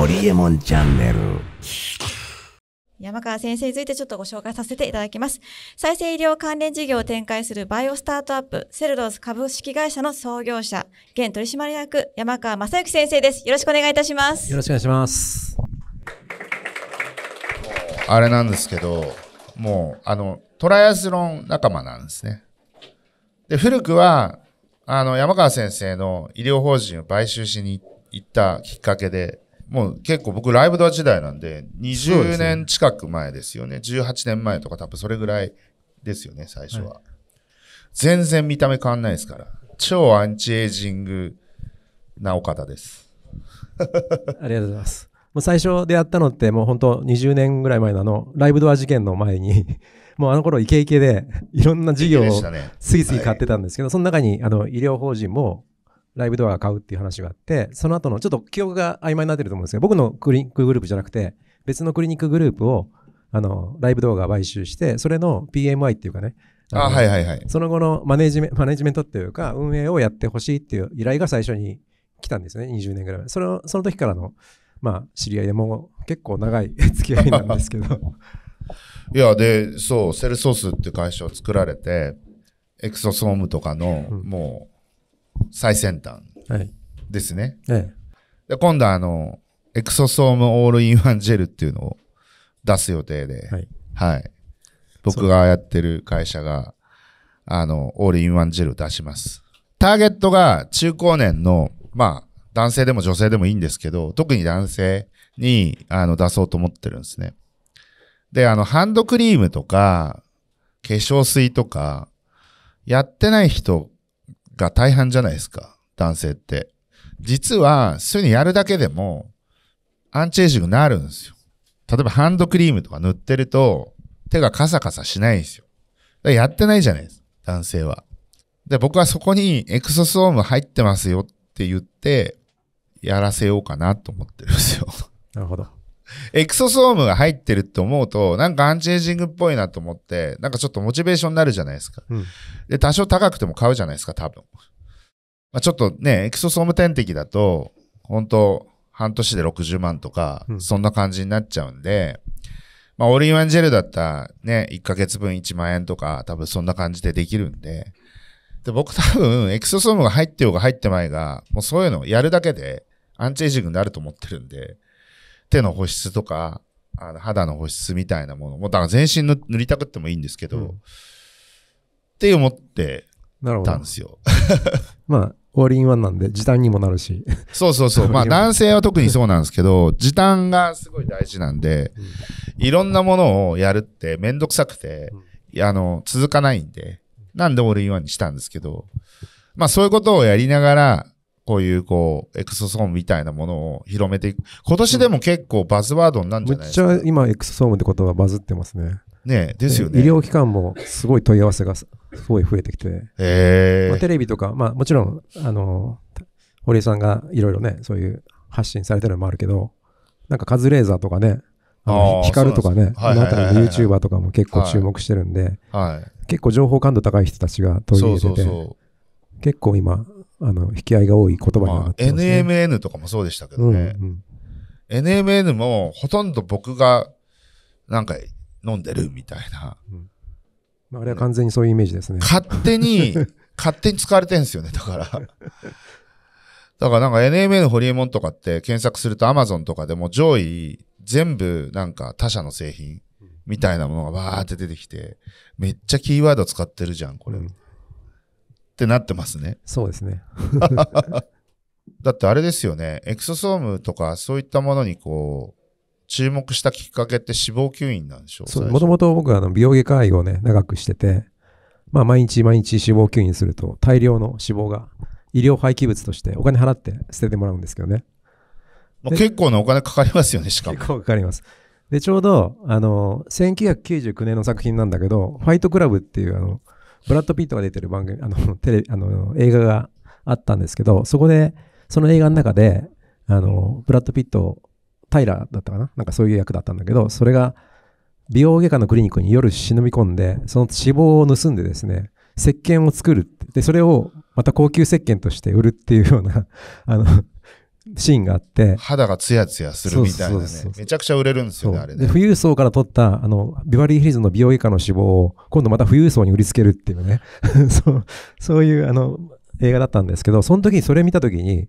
ホリエモンチャンネル。山川先生についてちょっとご紹介させていただきます。再生医療関連事業を展開するバイオスタートアップ、セルロース株式会社の創業者、現取締役、山川正幸先生です。よろしくお願いいたします。よろしくお願いします。あれなんですけど、もう、あの、トライアスロン仲間なんですね。で、古くは、あの、山川先生の医療法人を買収しに行ったきっかけで、もう結構僕ライブドア時代なんで、20年近く前ですよね。18年前とか多分それぐらいですよね、最初は。はい、全然見た目変わんないですから。超アンチエイジングなお方です。ありがとうございます。もう最初でやったのってもう本当20年ぐらい前のあのライブドア事件の前に もうあの頃イケイケでいろんな事業を次々買ってたんですけど、その中にあの医療法人もライブドア買うっていう話があって、その後の、ちょっと記憶が曖昧になってると思うんですけど、僕のクリニックグループじゃなくて、別のクリニックグループを、あの、ライブ動画買収して、それの PMI っていうかね、あはいはいはい。その後のマネジメマネジメントっていうか、運営をやってほしいっていう依頼が最初に来たんですね、20年ぐらい前。そのその時からの、まあ、知り合いでもう結構長い 付き合いなんですけど。いや、で、そう、セルソースっていう会社を作られて、エクソソームとかの、うん、も最先端ですね。はい、で今度はあの、エクソソームオールインワンジェルっていうのを出す予定で、はい。はい、僕がやってる会社が、あの、オールインワンジェルを出します。ターゲットが中高年の、まあ、男性でも女性でもいいんですけど、特に男性にあの出そうと思ってるんですね。で、あの、ハンドクリームとか、化粧水とか、やってない人が大半じゃないですか、男性って。実は、そういうのやるだけでも、アンチエイジングになるんですよ。例えばハンドクリームとか塗ってると、手がカサカサしないんですよ。だからやってないじゃないですか、男性は。で、僕はそこにエクソソーム入ってますよって言って、やらせようかなと思ってるんですよ。なるほど。エクソソームが入ってるって思うと、なんかアンチエイジングっぽいなと思って、なんかちょっとモチベーションになるじゃないですか。うん、で、多少高くても買うじゃないですか、多分。まあ、ちょっとね、エクソソーム点滴だと、本当半年で60万とか、そんな感じになっちゃうんで、まあ、オールインワンジェルだったらね、1ヶ月分1万円とか、多分そんな感じでできるんで、で僕多分、エクソソームが入ってようが入ってまいが、もうそういうのをやるだけで、アンチエイジングになると思ってるんで、手の保湿とか、あの肌の保湿みたいなものも、だから全身塗りたくってもいいんですけど、うん、って思ってたんですよ。まあ、オールインワンなんで、時短にもなるし。そうそうそう。まあ、男性は特にそうなんですけど、時短がすごい大事なんで、いろんなものをやるってめんどくさくて、うん、あの、続かないんで、なんでオールインワンにしたんですけど、まあ、そういうことをやりながら、こういうこうエクソソームみたいなものを広めていく今年でも結構バズワードになるんじゃないですか、めっちゃ今エクソソームって言葉バズってますねねですよね医療機関もすごい問い合わせがすごい増えてきて、えーまあ、テレビとか、まあ、もちろんあの堀江さんがいろいろねそういう発信されてるのもあるけどなんかカズレーザーとかね光とかね、あのたりの YouTuber とかも結構注目してるんで、はいはい、結構情報感度高い人たちが取り入れてて、そうそうそう結構今、あの、引き合いが多い言葉になってます、ね、まあ、NMN とかもそうでしたけどね。うんうん、NMN もほとんど僕がなんか飲んでるみたいな。うんまあ、れは完全にそういうイメージですね。勝手に、勝手に使われてるんですよね、だから。だからなんか NMN ホリエモンとかって検索すると Amazon とかでも上位全部なんか他社の製品みたいなものがわーって出てきて、めっちゃキーワード使ってるじゃん、これ。うんってなってますね。そうですね。だってあれですよね、エクソソームとかそういったものにこう、注目したきっかけって脂肪吸引なんでしょうもともと僕はあの美容外科医をね、長くしてて、まあ毎日毎日脂肪吸引すると大量の脂肪が医療廃棄物としてお金払って捨ててもらうんですけどね。まあ、結構なお金かかりますよね、しかも。結構かかります。で、ちょうど、あの、1999年の作品なんだけど、ファイトクラブっていうあの、ブラッド・ピットが出てる番組、あの、テレあの、映画があったんですけど、そこで、その映画の中で、あの、ブラッド・ピット、タイラーだったかななんかそういう役だったんだけど、それが、美容外科のクリニックに夜忍び込んで、その脂肪を盗んでですね、石鹸を作るで、それをまた高級石鹸として売るっていうような、あの、シーンがあって肌がツヤツヤするみたいなねめちゃくちゃ売れるんですよねあれね富裕層から取ったあのビバリーヒルズの美容以下の脂肪を今度また富裕層に売りつけるっていうね そうそういうあの映画だったんですけどその時にそれ見た時に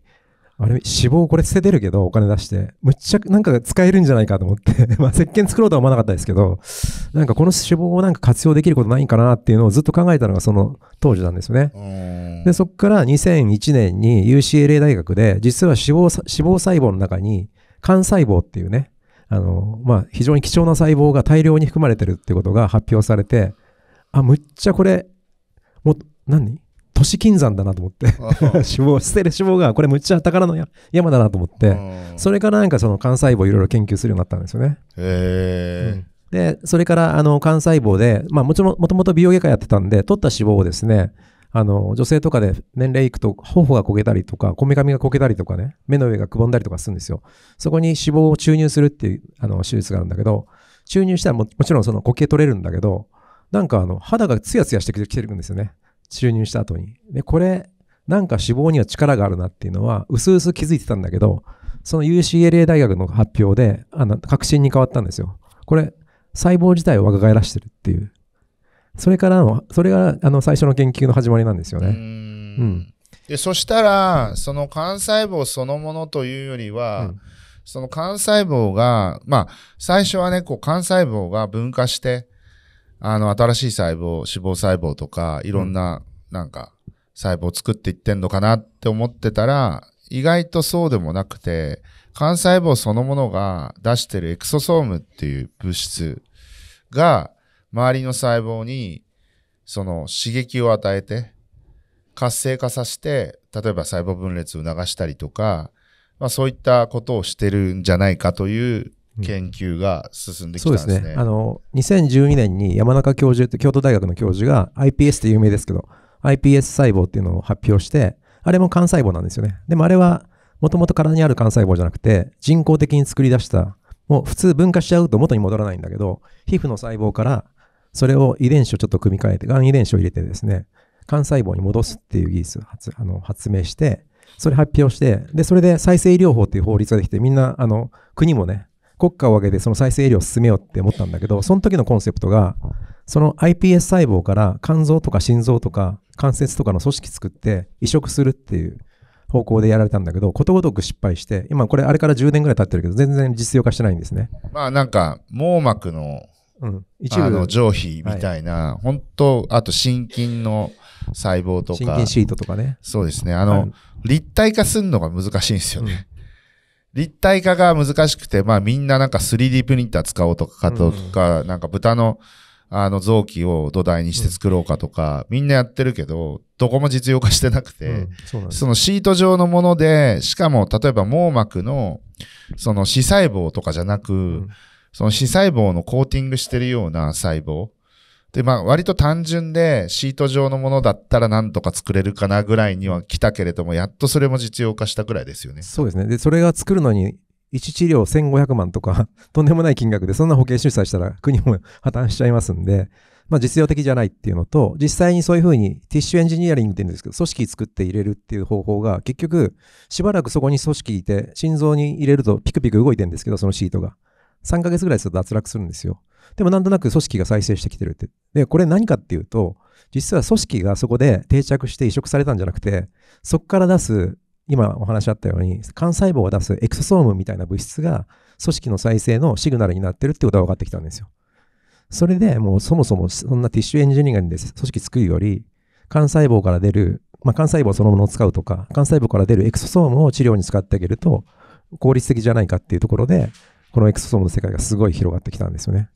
あれ、脂肪これ捨ててるけど、お金出して、むっちゃなんか使えるんじゃないかと思って まあ、石鹸作ろうとは思わなかったですけど、なんかこの脂肪をなんか活用できることないんかなっていうのをずっと考えたのがその当時なんですよね。で、そこから2001年に UCLA 大学で、実は脂肪、脂肪細胞の中に、肝細胞っていうね、あの、まあ、非常に貴重な細胞が大量に含まれてるってことが発表されて、あ、むっちゃこれ、も何都市金山だなと思って脂肪捨てる脂肪がこれむっちゃ宝の山だなと思ってそれからなんかその幹細胞いろいろ研究するようになったんですよね。へえ、うんで、それから、あの、幹細胞で、まあ、もちろん、もともと美容外科やってたんで、取った脂肪をですね、あの、女性とかで年齢いくと、頬が焦げたりとか、こめかみが焦げたりとかね、目の上がくぼんだりとかするんですよ。そこに脂肪を注入するっていう、あの、手術があるんだけど、注入したらももちろんその固形取れるんだけど、なんかあの、肌がツヤツヤしてきてるんですよね。注入した後に。で、これ、なんか脂肪には力があるなっていうのは、うすうす気づいてたんだけど、その UCLA 大学の発表で、あの、確信に変わったんですよ。これ、細胞自体を若返らしてるっていう。それからの、それが、あの、最初の研究の始まりなんですよね。うんうん、で、そしたら、その幹細胞そのものというよりは、うんその幹細胞が、まあ、最初はね、こう、幹細胞が分化して、あの、新しい細胞、脂肪細胞とか、いろんな、なんか、細胞を作っていってんのかなって思ってたら、意外とそうでもなくて、幹細胞そのものが出してるエクソソームっていう物質が、周りの細胞に、その刺激を与えて、活性化させて、例えば細胞分裂を促したりとか、まあそういったことをしてるんじゃないかという研究が進んできたんですね。うん、そうですねあの2012年に山中教授京都大学の教授が iPS って有名ですけど iPS 細胞っていうのを発表してあれも幹細胞なんですよね。でもあれはもともと体にある幹細胞じゃなくて人工的に作り出したもう普通分化しちゃうと元に戻らないんだけど皮膚の細胞からそれを遺伝子をちょっと組み替えてがん遺伝子を入れてですね幹細胞に戻すっていう技術を発あの発明してそれ発表してでそれで再生医療法っていう法律ができてみんなあの国もね国家を挙げてその再生医療を進めようって思ったんだけど、その時のコンセプトが、その iPS 細胞から肝臓とか心臓とか関節とかの組織作って移植するっていう方向でやられたんだけど、ことごとく失敗して、今これあれから10年ぐらい経ってるけど、全然実用化してないんですね。まあなんか、網膜の、うん、一部の上皮みたいな、はい、本当あと心筋の細胞とか。心筋シートとかね。そうですね。あの、立体化するのが難しいんですよね。うん立体化が難しくて、まあみんななんか 3D プリンター使おうとか、とか、うん、なんか豚の、あの臓器を土台にして作ろうかとか、うん、みんなやってるけど、どこも実用化してなくて、うんそそのシート状のもので、しかも例えば網膜の、その死細胞とかじゃなく、その死細胞のコーティングしてるような細胞、で、まあ、割と単純で、シート状のものだったらなんとか作れるかなぐらいには来たけれども、やっとそれも実用化したぐらいですよね。そうですね。で、それが作るのに、1治療1500万とかとんでもない金額で、そんな保険出産したら国も破綻しちゃいますんで、まあ、実用的じゃないっていうのと、実際にそういうふうにティッシュエンジニアリングって言うんですけど、組織作って入れるっていう方法が、結局、しばらくそこに組織いて、心臓に入れるとピクピク動いてるんですけど、そのシートが。3ヶ月ぐらいすると脱落するんですよ。でもなんとなく組織が再生してきてるって。で、これ何かっていうと、実は組織がそこで定着して移植されたんじゃなくて、そこから出す、今お話あったように、幹細胞を出すエクソソームみたいな物質が、組織の再生のシグナルになってるってことが分かってきたんですよ。それでもうそもそもそんなティッシュエンジニアリングで組織作るより、幹細胞から出る、まあ、幹細胞そのものを使うとか、幹細胞から出るエクソソームを治療に使ってあげると、効率的じゃないかっていうところで、このエクソソームの世界がすごい広がってきたんですよね。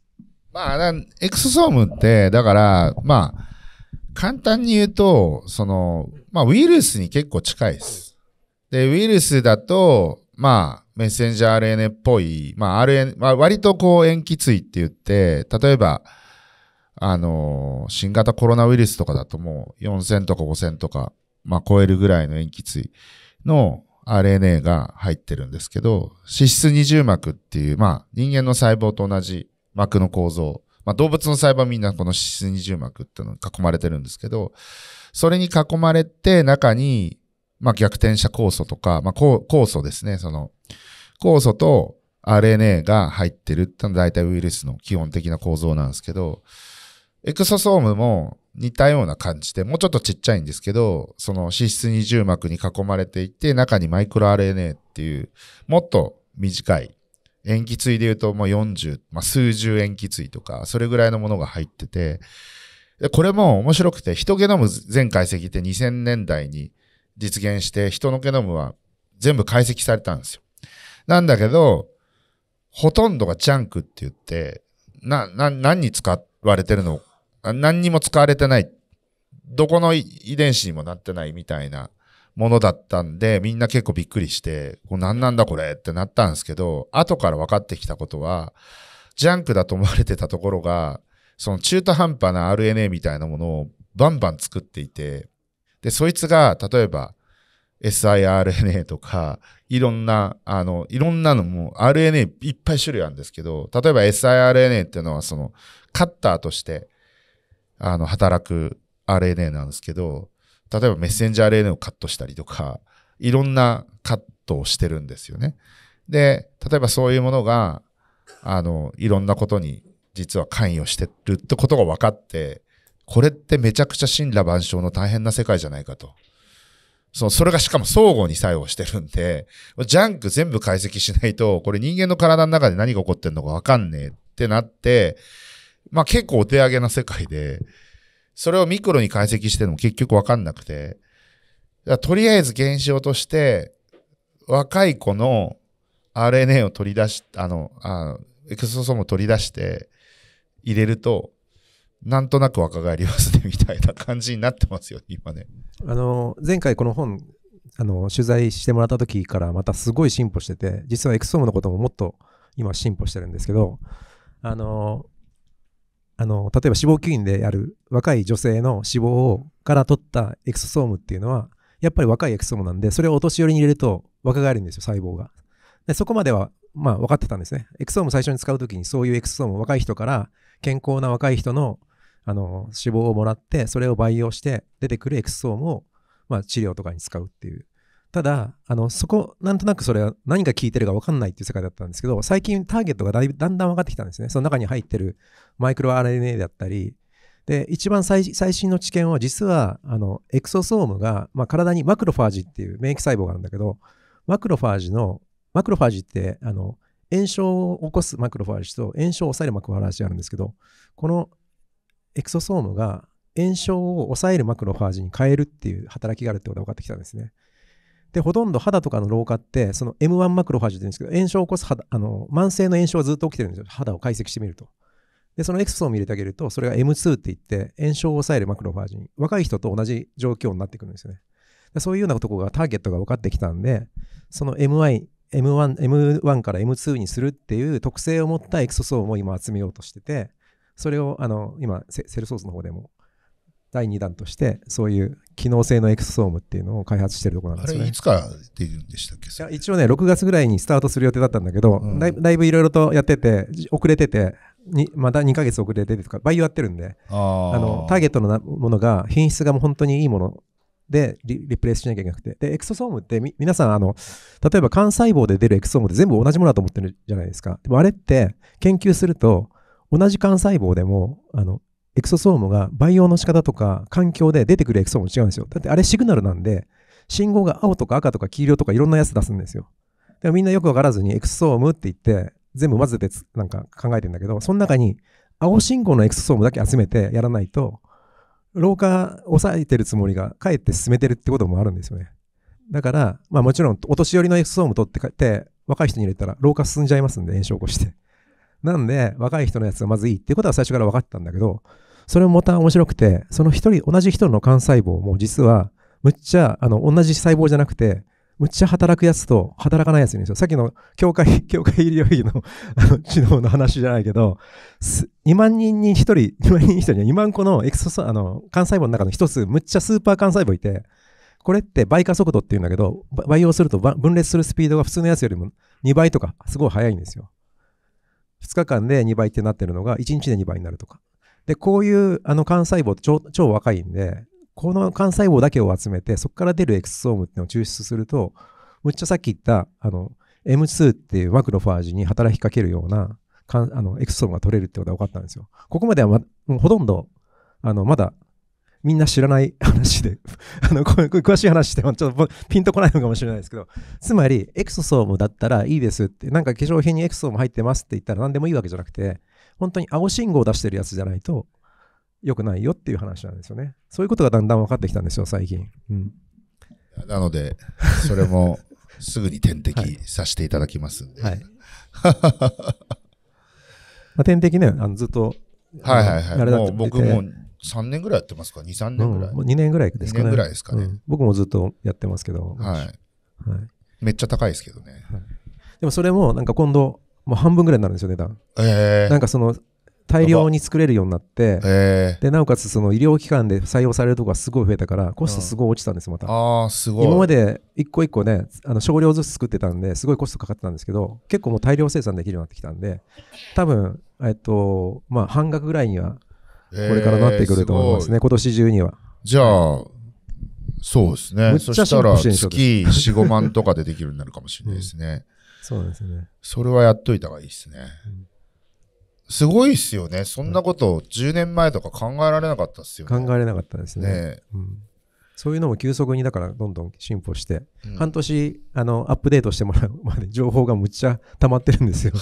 まあ、エクソソームって、だから、まあ、簡単に言うと、その、まあ、ウイルスに結構近いです。で、ウイルスだと、まあ、メッセンジャー RNA っぽい、まあ、RN、まあ、割とこう、塩基対って言って、例えば、あの、新型コロナウイルスとかだともう4000とか5000とか、まあ、超えるぐらいの塩基対の RNA が入ってるんですけど、脂質二重膜っていう、まあ、人間の細胞と同じ膜の構造。まあ、動物の細胞はみんなこの脂質二重膜っていうのに囲まれてるんですけど、それに囲まれて中に、まあ、逆転者酵素とか、まあ、酵素ですね、その、酵素と RNA が入ってるってのは大体ウイルスの基本的な構造なんですけど、エクソソームも似たような感じで、もうちょっとちっちゃいんですけど、その脂質二重膜に囲まれていて、中にマイクロ RNA っていう、もっと短い、塩基対で言うともう40、まあ、数十塩基対とか、それぐらいのものが入ってて、これも面白くて、人ゲノム全解析って2000年代に実現して、人のゲノムは全部解析されたんですよ。なんだけど、ほとんどがジャンクって言って、な、な、何に使われてるの何にも使われてない。どこの遺伝子にもなってないみたいなものだったんで、みんな結構びっくりして、こ何なんだこれってなったんですけど、後から分かってきたことは、ジャンクだと思われてたところが、その中途半端な RNA みたいなものをバンバン作っていて、で、そいつが、例えば、siRNA とか、いろんな、あの、いろんなのも RNA いっぱい種類あるんですけど、例えば siRNA っていうのはそのカッターとしてあの、働く RNA なんですけど、例えばメッセンジャー RNA をカットしたりとか、いろんなカットをしてるんですよね。で、例えばそういうものが、あの、いろんなことに実は関与してるってことが分かって、これってめちゃくちゃ神羅万象の大変な世界じゃないかと。そう、それがしかも相互に作用してるんで、ジャンク全部解析しないと、これ人間の体の中で何が起こってるのかわかんねえってなって、まあ結構お手上げな世界で、それをミクロに解析しても結局わかんなくて、とりあえず現象として、若い子の RNA を取り出し、あの、あエクソソームを取り出して入れると、なんとなく若返りますね、みたいな感じになってますよ、今ね。あの、前回この本、あの、取材してもらった時からまたすごい進歩してて、実はエクソソームのことももっと今進歩してるんですけど、あの、あの例えば脂肪吸引でやる若い女性の脂肪をから取ったエクソソームっていうのはやっぱり若いエクソームなんでそれをお年寄りに入れると若返るんですよ細胞がでそこまではまあ分かってたんですねエクソーム最初に使う時にそういうエクソーム若い人から健康な若い人のあの脂肪をもらってそれを培養して出てくるエクソームを、まあ、治療とかに使うっていうただ、あの、そこ、なんとなくそれは何が効いてるか分かんないっていう世界だったんですけど、最近ターゲットがだいぶだんだん分かってきたんですね。その中に入ってるマイクロ RNA だったり、で、一番最新の知見は、実は、あの、エクソソームが、まあ、体にマクロファージっていう免疫細胞があるんだけど、マクロファージの、マクロファージって、あの、炎症を起こすマクロファージと炎症を抑えるマクロファージがあるんですけど、このエクソソームが炎症を抑えるマクロファージに変えるっていう働きがあるってことが分かってきたんですね。でほとんど肌とかの老化ってその M1 マクロファージュって言うんですけど炎症を起こす肌あの慢性の炎症がずっと起きてるんですよ肌を解析してみるとでそのエクソソーム入れてあげるとそれが M2 って言って炎症を抑えるマクロファージに若い人と同じ状況になってくるんですよねでそういうようなとこがターゲットが分かってきたんでその MI M1, M1 から M2 にするっていう特性を持ったエクソソームを今集めようとしててそれをあの今セルソースの方でも第2弾としてそういう機能性のエクソソームっていうのを開発してるところなんですね。あれいつから出るんでしたっけいや一応ね6月ぐらいにスタートする予定だったんだけど、うん、だいだいぶいろいろとやってて遅れててにまた2か月遅れててとか倍やってるんであのターゲットのものが品質がもう本当にいいものでリリプレイスしなきゃいけなくてでエクソソームって皆さんあの例えば幹細胞で出るエクソームって全部同じものだと思ってるじゃないですかでもあれって研究すると同じ幹細胞でもあのエクソソームが培養の仕方とか環境で出てくるエクソーム違うんですよ。だってあれシグナルなんで、信号が青とか赤とか黄色とかいろんなやつ出すんですよ。でもみんなよくわからずにエクソソームって言って全部混ぜてなんか考えてんだけど、その中に青信号のエクソソームだけ集めてやらないと、老化抑えてるつもりがかえって進めてるってこともあるんですよね。だから、まあもちろんお年寄りのエクソソーム取って帰って若い人に入れたら老化進んじゃいますんで炎症を起こして。なんで若い人のやつがまずいいっていうことは最初から分かってたんだけど、それもまた面白くて、その一人、同じ人の幹細胞も実は、むっちゃ、あの、同じ細胞じゃなくて、むっちゃ働くやつと働かないやついるんですよ。さっきの教会、教会医療費の知能の話じゃないけど、2万人に1人、2万人に1人2万個のエクソあの、幹細胞の中の1つ、むっちゃスーパー幹細胞いて、これって倍加速度っていうんだけど、培養すると分裂するスピードが普通のやつよりも2倍とか、すごい速いんですよ。2日間で2倍ってなってるのが、1日で2倍になるとか。で、こういうあの幹細胞って超超若いんで、この幹細胞だけを集めて、そこから出るエクソームっていうのを抽出すると、むっちゃさっき言った、あの、M2 っていうマクロファージに働きかけるようなかあのエクソームが取れるってことが分かったんですよ。ここまでは、ま、ほとんどあのまだみんな知らない 話で あの詳しい話してもちょっとピンとこないのかもしれないですけどつまりエクソソームだったらいいですってなんか化粧品にエクソーム入ってますって言ったら何でもいいわけじゃなくて本当に青信号を出してるやつじゃないと良くないよっていう話なんですよね。そういうことがだんだん分かってきたんですよ、最近。うん、なので、それも すぐに点滴させていただきますんで。はい、まあ、点滴ね、あのずっと、はいはいはい、もう僕も3年ぐらいやってますか、2、3年ぐらい。うん、2年ぐらいですかね。2年ぐらいですかね、うん、僕もずっとやってますけど。はい。はい、めっちゃ高いですけどね。はい、でもそれも、なんか今度、もう半分ぐらいになるんですよ値段、えー、なんかその大量に作れるようになって、えー、でなおかつその医療機関で採用されるとこがすごい増えたからコストすごい落ちたんですまた、うん、あすごい今まで一個一個ねあの少量ずつ作ってたんですごいコストかかってたんですけど結構もう大量生産できるようになってきたんで多分えっとまあ半額ぐらいにはこれからなってくると思いますね、えー、す今年中にはじゃあ、そうですねそしたら月45万とかでできるようになるかもしれないですね、うんそうですね。それはやっといた方がいいですね。うんすごいっすよね。そんなこと10年前とか考えられなかったっすよね。考えられなかったですね。ねうん、そういうのも急速にだからどんどん進歩して、うん、半年あのアップデートしてもらうまで情報がむっちゃ溜まってるんですよ。こ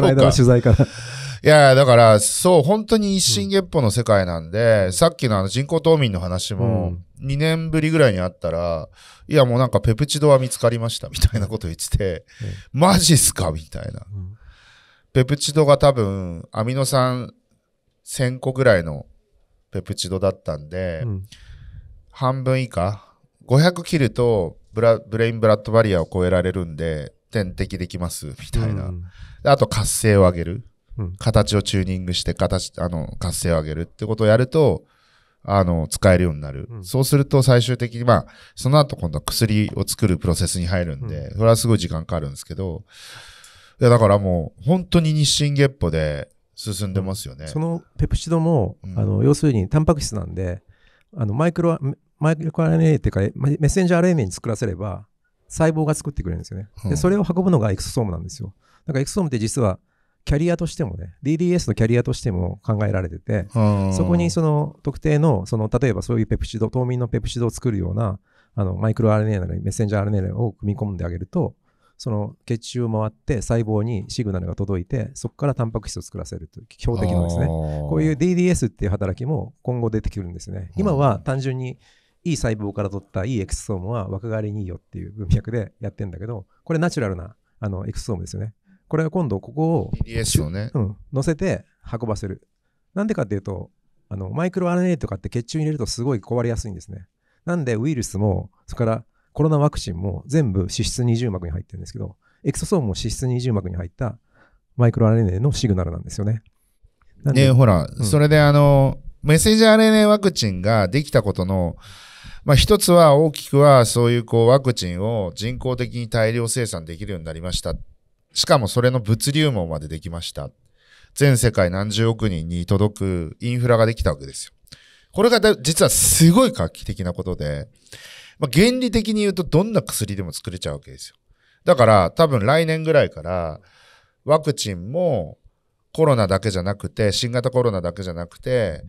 の間の取材からいやだからそう本当に一心月歩の世界なんで、うん、さっきのあの人工冬眠の話も、2年ぶりぐらいに会ったら、いやもうなんかペプチドは見つかりましたみたいなこと言ってて、うん、マジっすかみたいな、うん。ペプチドが多分、アミノ酸1000個ぐらいのペプチドだったんで、うん、半分以下、500切るとブラブレインブラッドバリアを超えられるんで、点滴できますみたいな。あと活性を上げる。形をチューニングして形あの活性を上げるってことをやるとあの、使えるようになる。うん、そうすると最終的に、まあ、その後今度は薬を作るプロセスに入るんで、それはすごい時間かかるんですけど、いや、だからもう、本当に日進月歩で進んでますよね。そのペプチドも、あの、要するにタンパク質なんで、あの、マイクロ、マイクロ RNA っていうか、メッセンジャー RNA に作らせれば、細胞が作ってくれるんですよね。で、それを運ぶのがエクソソームなんですよ。だからエクソームって実はキャリアとしてもね、DDS のキャリアとしても考えられてて、そこにその特定の、その例えばそういうペプチド、冬眠のペプチドを作るような、あのマイクロ RNA なりメッセンジャー RNA を組み込んであげると、その血中を回って細胞にシグナルが届いて、そこからタンパク質を作らせるという標的なですね、こういう DDS っていう働きも今後出てくるんですね。今は単純にいい細胞から取ったいいエクソームは若返りにいいよっていう文脈でやってんだけど、これナチュラルなあのエクソームですよね。これは今度ここを DDS をね、うん、乗せて運ばせるなんでかっていうとあのマイクロ RNA とかって血中に入れるとすごい壊れやすいんですねなんでウイルスもそれからコロナワクチンも全部脂質二重膜に入ってるんですけどエクソソームも脂質二重膜に入ったマイクロ RNA のシグナルなんですよねねほら、うん、それであのメッセージ RNA ワクチンができたことの、まあ、一つは大きくはそういうこうワクチンを人工的に大量生産できるようになりましたしかもそれの物流網までできました。全世界何十億人に届くインフラができたわけですよ。これが実はすごい画期的なことで、まあ、原理的に言うとどんな薬でも作れちゃうわけですよ。だから多分来年ぐらいからワクチンもコロナだけじゃなくて、新型コロナだけじゃなくて、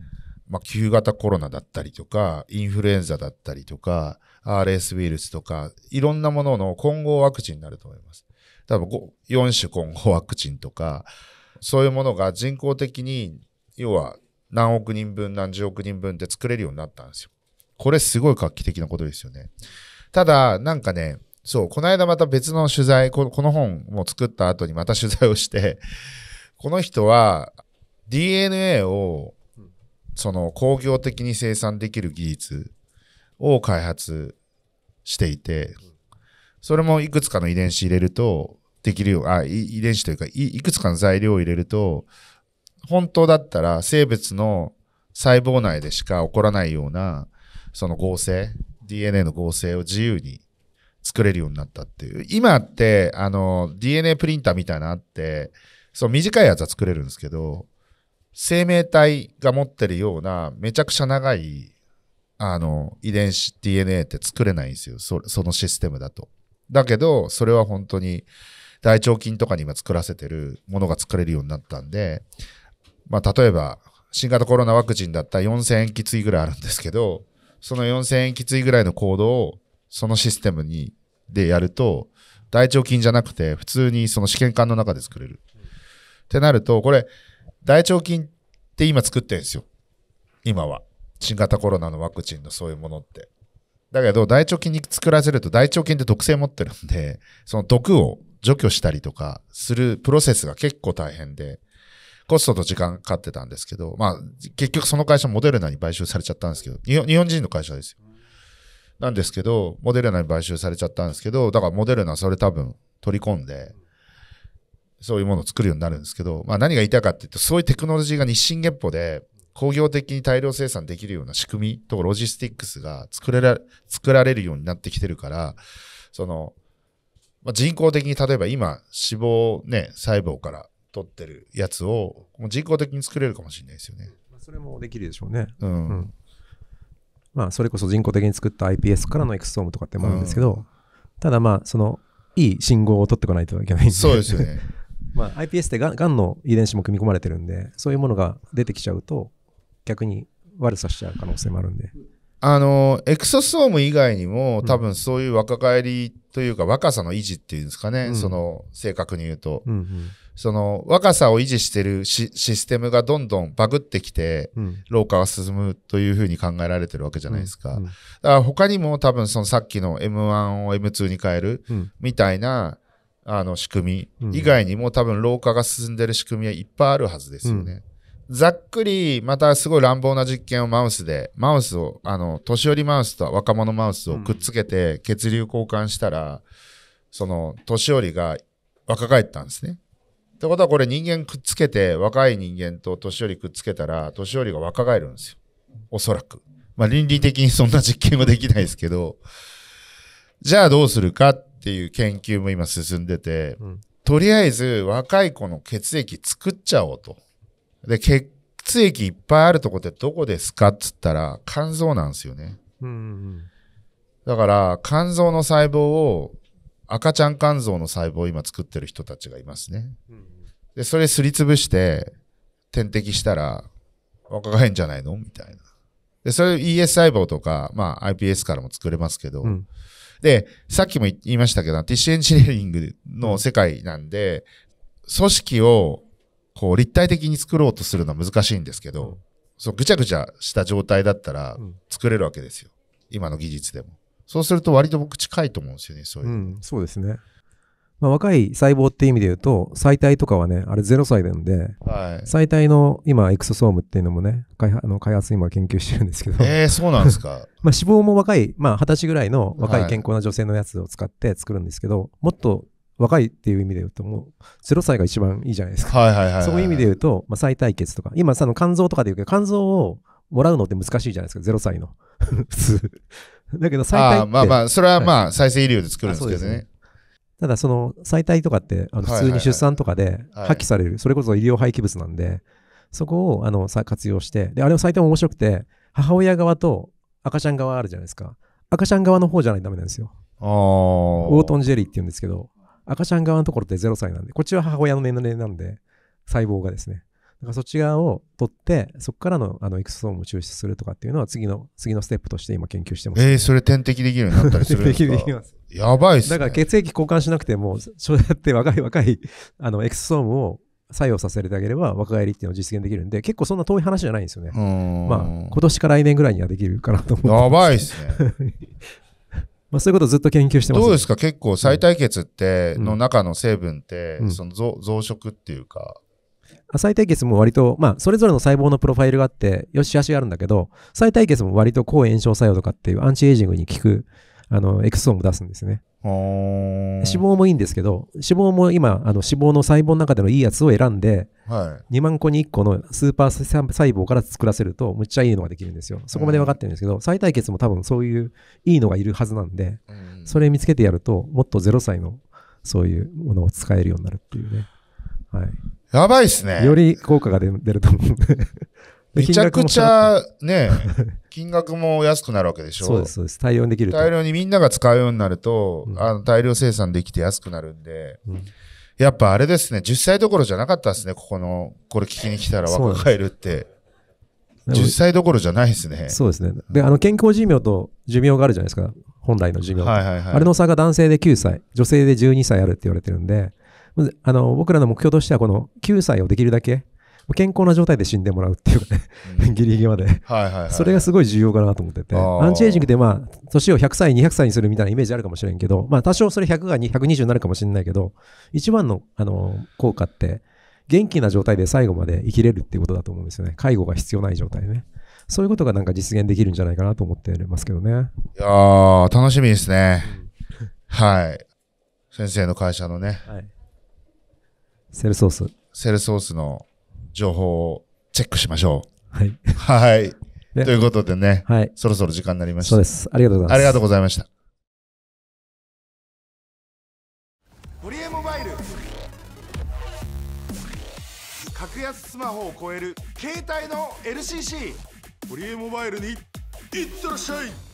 まあ、旧型コロナだったりとか、インフルエンザだったりとか、RS ウイルスとか、いろんなものの混合ワクチンになると思います。多分4種混合ワクチンとか、そういうものが人工的に、要は何億人分、何十億人分って作れるようになったんですよ。これすごい画期的なことですよね。ただ、なんかね、そう、この間また別の取材、この本も作った後にまた取材をして、この人は DNA をその工業的に生産できる技術を開発していて、それもいくつかの遺伝子入れるとできるよあ遺伝子というかいくつかの材料を入れると本当だったら生物の細胞内でしか起こらないようなその合成 DNA の合成を自由に作れるようになったっていう今ってあの DNA プリンターみたいなのあってその短いやつは作れるんですけど生命体が持ってるようなめちゃくちゃ長いあの遺伝子 DNA って作れないんですよそのシステムだと。だけど、それは本当に大腸菌とかに今作らせてるものが作れるようになったんで、まあ、例えば、新型コロナワクチンだったら4000円きついぐらいあるんですけど、その4000円きついぐらいのコードを、そのシステムに、でやると、大腸菌じゃなくて、普通にその試験管の中で作れる。ってなると、これ、大腸菌って今作ってるんですよ。今は。新型コロナのワクチンのそういうものって。だけど、大腸菌に作らせると、大腸菌って毒性持ってるんで、その毒を除去したりとかするプロセスが結構大変で、コストと時間かかってたんですけど、まあ、結局その会社モデルナに買収されちゃったんですけど、日本人の会社ですよ。なんですけど、モデルナに買収されちゃったんですけど、だからモデルナそれ多分取り込んで、そういうものを作るようになるんですけど、まあ何が言いたいかって言うと、そういうテクノロジーが日進月歩で、工業的に大量生産できるような仕組みとかロジスティックスが作れら作られるようになってきてるから、その、まあ、人工的に例えば今脂肪ね、細胞から取ってるやつをもう人工的に作れるかもしれないですよね。それもできるでしょうね。うん。うん、まあ、それこそ人工的に作った iPS からのエクソームとかってもあるんですけど、うん、ただまあ、その、いい信号を取ってこないといけないんで。そうですよね。まあ、iPS ってがんの遺伝子も組み込まれてるんで、そういうものが出てきちゃうと、逆に悪さしちゃう可能性もあるんで。あの、エクソソーム以外にも、多分そういう若返りというか、若さの維持っていうんですかね、うんその、正確に言うと、うんうんその、若さを維持してるシシステムがどんどんバグってきて、うん老化が進むというふうに考えられてるわけじゃないですか。うんうんだから他にも多分そのさっきの M1 を M2 に変えるみたいなあの仕組み以外にも多分老化が進んでる仕組みはいっぱいあるはずですよね。ざっくり、またすごい乱暴な実験をマウスで、マウスを、あの、年寄りマウスと若者マウスをくっつけて血流交換したら、うん、その、年寄りが若返ったんですね。ってことはこれ人間くっつけて、若い人間と年寄りくっつけたら、年寄りが若返るんですよ。おそらく。まあ、倫理的にそんな実験はできないですけど、じゃあどうするかっていう研究も今進んでて、うん、とりあえず若い子の血液作っちゃおうと。で、血液いっぱいあるとこってどこですかっつったら、肝臓なんですよね。うんうんだから、肝臓の細胞を、赤ちゃん肝臓の細胞を今作ってる人たちがいますね。で、それすりつぶして、点滴したら、若返るんじゃないのみたいな。で、それ ES 細胞とか、まあ iPS からも作れますけど、うん、で、さっきも言いましたけど、ティッシュエンジニアリングの世界なんで、組織をこう立体的に作ろうとするのは難しいんですけど、そうぐちゃぐちゃした状態だったら作れるわけですよ。今の技術でも。そうすると割と僕近いと思うんですよね、そういう。うん、そうですね。まあ、若い細胞っていう意味で言うと、最体とかはね、あれ0歳なんで、はい、最体の今、エクソソームっていうのもね、開発の開発今研究してるんですけど。えー、そうなんですか。まあ、脂肪も若い、まあ、二十歳ぐらいの若い健康な女性のやつを使って作るんですけど、もっと若いっていう意味で言うと、もう0歳が一番いいじゃないですか。はいはいはい、はい、そういう意味で言うと、まあ、再対決とか、今、その肝臓とかで言うけど、肝臓をもらうのって難しいじゃないですか、0歳の。普通。だけど、再対っまあまあ、それはまあ、再生医療で作るんですけどね。はいただその再体とかってあの普通に出産とかで破棄される、それこそ医療廃棄物なんで、そこをあの活用してであれも最体も面白くて母親側と赤ちゃん側あるじゃないですか赤ちゃん側の方じゃないとダメなんですよオートンジェリーって言うんですけど赤ちゃん側のところって0歳なんで、こっちは母親の年齢なんで、細胞がですね。だからそっち側を取って、そこからのあのエクソソームを抽出するとかっていうのは次の、次のステップとして今研究してます、ね。えー、それ点滴できるようになったりするんですか できます。やばいっす、ね、だから血液交換しなくても、そうやって若い若いあのエクソームを作用させてあげれば若返りっていうのを実現できるんで、結構そんな遠い話じゃないんですよね。まあ、今年か来年ぐらいにはできるかなと思って。やばいっすね。まあ、そういうことずっと研究してます、ね、どうですか結構再対決っての中の成分って、その増殖っていうか再対決も割と、まあ、それぞれの細胞のプロファイルがあってよし悪しがあるんだけど再対決も割と抗炎症作用とかっていうアンチエイジングに効くあのエクソーム出すんですね脂肪もいいんですけど脂肪も今あの脂肪の細胞の中でのいいやつを選んで、はい、2万個に1個のスーパー細胞から作らせるとむっちゃいいのができるんですよそこまで分かってるんですけど、うん、再対決も多分そういういいのがいるはずなんで、うん、それ見つけてやるともっと0歳のそういうものを使えるようになるっていうね、はい、やばいっすねより効果が出ると思うんでめちゃくちゃね 金額も安くなるわけでしょそうですそうです対応できる大量にみんなが使うようになると、うん、あの大量生産できて安くなるんで、うん、やっぱあれですね10歳どころじゃなかったですねここのこれ聞きに来たら若返るって10歳どころじゃないですねそうですねであの健康寿命と寿命があるじゃないですか本来の寿命、はいはいはい、あれの差が男性で9歳女性で12歳あるって言われてるんであの僕らの目標としてはこの9歳をできるだけ健康な状態で死んでもらうっていうかね、うん、ギリギリまで、はいはいはい、それがすごい重要かなと思っててアンチエイジングで、まあ年を100歳200歳にするみたいなイメージあるかもしれんけど、まあ、多少それ100が120になるかもしれないけど一番のあの効果って元気な状態で最後まで生きれるっていうことだと思うんですよね介護が必要ない状態ね。そういうことがなんか実現できるんじゃないかなと思ってますけどね。いや楽しみですね。はい。先生の会社のね。はい、セルソース。セルソースの情報をチェックしましょう。はい。はい。ということでね、はい、そろそろ時間になりました。そうです。ありがとうございます。ありがとうございました。ホリエモバイル格安スマホを超える携帯の LCC ホリエモバイルにいってらっしゃい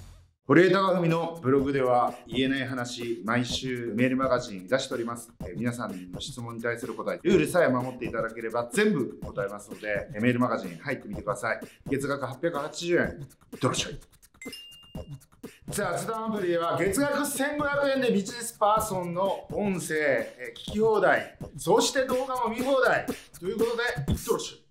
堀江貴文のブログでは言えない話、毎週メールマガジン出しております。え皆さんの質問に対する答え、ルールさえ守っていただければ全部答えますので、メールマガジン入ってみてください。月額880円、どろしょい。雑談アプリでは月額1500円でビジネスパーソンの音声、聞き放題、そして動画も見放題ということで、いってしゃい。